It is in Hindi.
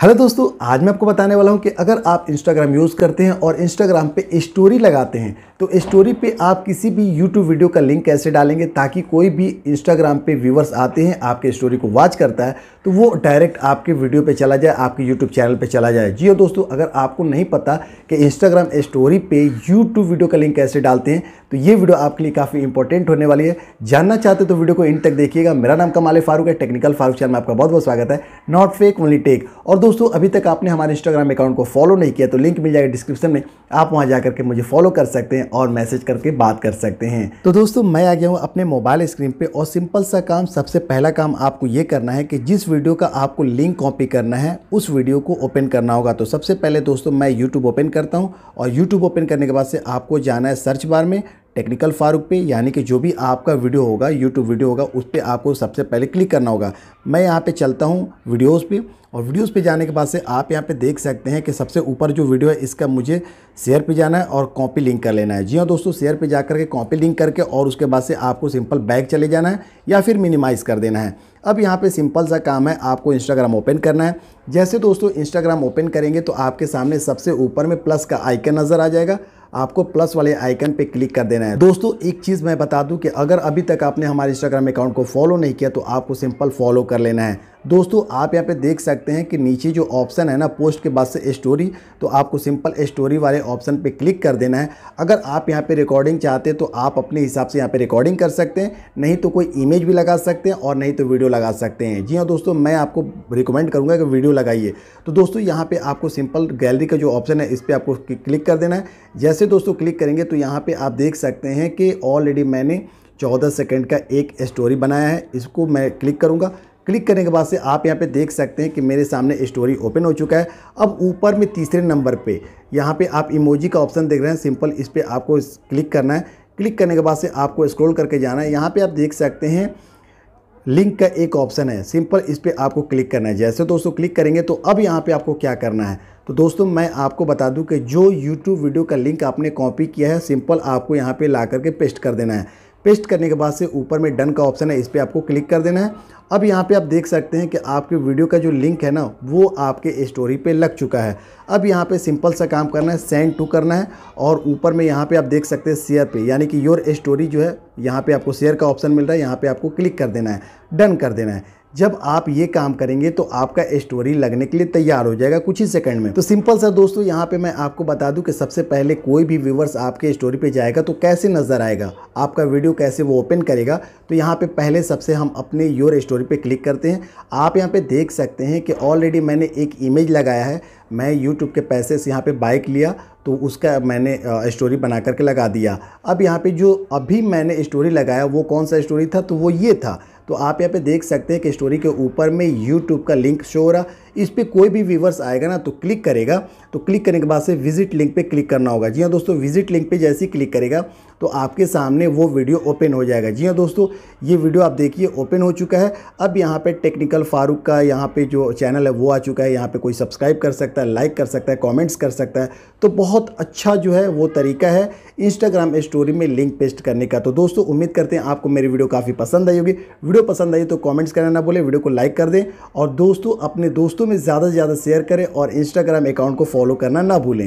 हेलो दोस्तों आज मैं आपको बताने वाला हूं कि अगर आप इंस्टाग्राम यूज़ करते हैं और इंस्टाग्राम पे स्टोरी लगाते हैं तो स्टोरी पे आप किसी भी यूट्यूब वीडियो का लिंक कैसे डालेंगे ताकि कोई भी इंस्टाग्राम पे व्यूवर्स आते हैं आपके स्टोरी को वॉच करता है तो वो डायरेक्ट आपके वीडियो पे चला जाए आपके यूट्यूब चैनल पर चला जाए जी हाँ दोस्तों अगर आपको नहीं पता कि इंस्टाग्राम स्टोरी पर यूट्यूब वीडियो का लिंक कैसे डालते हैं तो ये वीडियो आपके लिए काफ़ी इंपॉर्टेंट होने वाली है जानना चाहते तो वीडियो को इन तक देखिएगा मेरा नाम कमाले फारूक है टेक्निकल फारूक चैनल में आपका बहुत बहुत स्वागत है नॉट फेक ओनली टेक और दोस्तों अभी तक आपने हमारे इंस्टाग्राम अकाउंट को फॉलो नहीं किया तो लिंक मिल जाएगा डिस्क्रिप्शन में आप वहाँ जा करके मुझे फॉलो कर सकते हैं और मैसेज करके बात कर सकते हैं तो दोस्तों मैं आ गया हूँ अपने मोबाइल स्क्रीन पर और सिंपल सा काम सबसे पहला काम आपको ये करना है कि जिस वीडियो का आपको लिंक कॉपी करना है उस वीडियो को ओपन करना होगा तो सबसे पहले दोस्तों मैं यूट्यूब ओपन करता हूँ और यूट्यूब ओपन करने के बाद से आपको जाना है सर्च बार में टेक्निकल फारूक पे यानी कि जो भी आपका वीडियो होगा यूट्यूब वीडियो होगा उस पर आपको सबसे पहले क्लिक करना होगा मैं यहाँ पे चलता हूँ वीडियोस पे और वीडियोस पे जाने के बाद से आप यहाँ पे देख सकते हैं कि सबसे ऊपर जो वीडियो है इसका मुझे शेयर पे जाना है और कॉपी लिंक कर लेना है जी हाँ दोस्तों शेयर पे जा करके कॉपी लिंक करके और उसके बाद से आपको सिंपल बैग चले जाना है या फिर मिनिमाइज़ कर देना है अब यहाँ पर सिंपल सा काम है आपको इंस्टाग्राम ओपन करना है जैसे दोस्तों इंस्टाग्राम ओपन करेंगे तो आपके सामने सबसे ऊपर में प्लस का आइकन नज़र आ जाएगा आपको प्लस वाले आइकन पे क्लिक कर देना है दोस्तों एक चीज़ मैं बता दूं कि अगर अभी तक आपने हमारे इंस्टाग्राम अकाउंट को फॉलो नहीं किया तो आपको सिंपल फॉलो कर लेना है दोस्तों आप यहाँ पे देख सकते हैं कि नीचे जो ऑप्शन है ना पोस्ट के बाद से स्टोरी तो आपको सिंपल स्टोरी वाले ऑप्शन पे क्लिक कर देना है अगर आप यहाँ पे रिकॉर्डिंग चाहते हैं तो आप अपने हिसाब से यहाँ पे रिकॉर्डिंग कर सकते हैं नहीं तो कोई इमेज भी लगा सकते हैं और नहीं तो वीडियो लगा सकते हैं जी हाँ दोस्तों मैं आपको रिकमेंड करूँगा कि वीडियो लगाइए तो दोस्तों यहाँ पर आपको सिंपल गैलरी का जो ऑप्शन है इस पर आपको क्लिक कर देना है जैसे दोस्तों क्लिक करेंगे तो यहाँ पर आप देख सकते हैं कि ऑलरेडी मैंने चौदह सेकेंड का एक स्टोरी बनाया है इसको मैं क्लिक करूँगा क्लिक करने के बाद से आप यहाँ पे देख सकते हैं कि मेरे सामने स्टोरी ओपन हो चुका है अब ऊपर में तीसरे नंबर पे यहाँ पे आप इमोजी का ऑप्शन देख रहे हैं सिंपल इस पर आपको क्लिक करना है क्लिक करने के बाद से आपको स्क्रोल करके जाना है यहाँ पर आप देख सकते हैं लिंक का एक ऑप्शन है सिंपल इस पर आपको क्लिक करना है जैसे दोस्तों क्लिक करेंगे तो अब यहाँ पर आपको क्या करना है तो दोस्तों मैं आपको बता दूं कि जो YouTube वीडियो का लिंक आपने कॉपी किया है सिंपल आपको यहाँ पे ला करके पेस्ट कर देना है पेस्ट करने के बाद से ऊपर में डन का ऑप्शन है इस पर आपको क्लिक कर देना है अब यहाँ पे आप देख सकते हैं कि आपके वीडियो का जो लिंक है ना वो आपके स्टोरी पे लग चुका है अब यहाँ पे सिंपल सा काम करना है सेंड टू करना है और ऊपर में यहाँ पे आप देख सकते हैं शेयर पे यानी कि योर स्टोरी जो है यहाँ पे आपको शेयर का ऑप्शन मिल रहा है यहाँ पे आपको क्लिक कर देना है डन कर देना है जब आप ये काम करेंगे तो आपका स्टोरी लगने के लिए तैयार हो जाएगा कुछ ही सेकंड में तो सिंपल सा दोस्तों यहाँ पे मैं आपको बता दूँ कि सबसे पहले कोई भी व्यूवर्स आपके स्टोरी पे जाएगा तो कैसे नज़र आएगा आपका वीडियो कैसे वो ओपन करेगा तो यहाँ पे पहले सबसे हम अपने योर स्टोरी पे क्लिक करते हैं आप यहाँ पे देख सकते हैं कि ऑलरेडी मैंने एक इमेज लगाया है मैं यूट्यूब के पैसे से यहाँ पर बाइक लिया तो उसका मैंने स्टोरी बना करके लगा दिया अब यहाँ पर जो अभी मैंने स्टोरी लगाया वो कौन सा स्टोरी था तो वो ये था तो आप यहाँ पे देख सकते हैं कि स्टोरी के ऊपर में यूट्यूब का लिंक शो हो रहा इस पर कोई भी व्यूवर्स आएगा ना तो क्लिक करेगा तो क्लिक करने के बाद से विजिट लिंक पे क्लिक करना होगा जी हाँ दोस्तों विजिट लिंक पे जैसे ही क्लिक करेगा तो आपके सामने वो वीडियो ओपन हो जाएगा जी हाँ दोस्तों ये वीडियो आप देखिए ओपन हो चुका है अब यहाँ पे टेक्निकल फारूक का यहाँ पे जो चैनल है वो आ चुका है यहाँ पे कोई सब्सक्राइब कर सकता है लाइक कर सकता है कमेंट्स कर सकता है तो बहुत अच्छा जो है वो तरीका है इंस्टाग्राम स्टोरी में लिंक पेस्ट करने का तो दोस्तों उम्मीद करते हैं आपको मेरी वीडियो काफ़ी पसंद आई होगी वीडियो वीडियो पसंद आई तो कमेंट्स करना ना भूलें वीडियो को लाइक कर दें और दोस्तों अपने दोस्तों में ज़्यादा से ज़्यादा शेयर करें और इंस्टाग्राम अकाउंट को फॉलो करना ना भूलें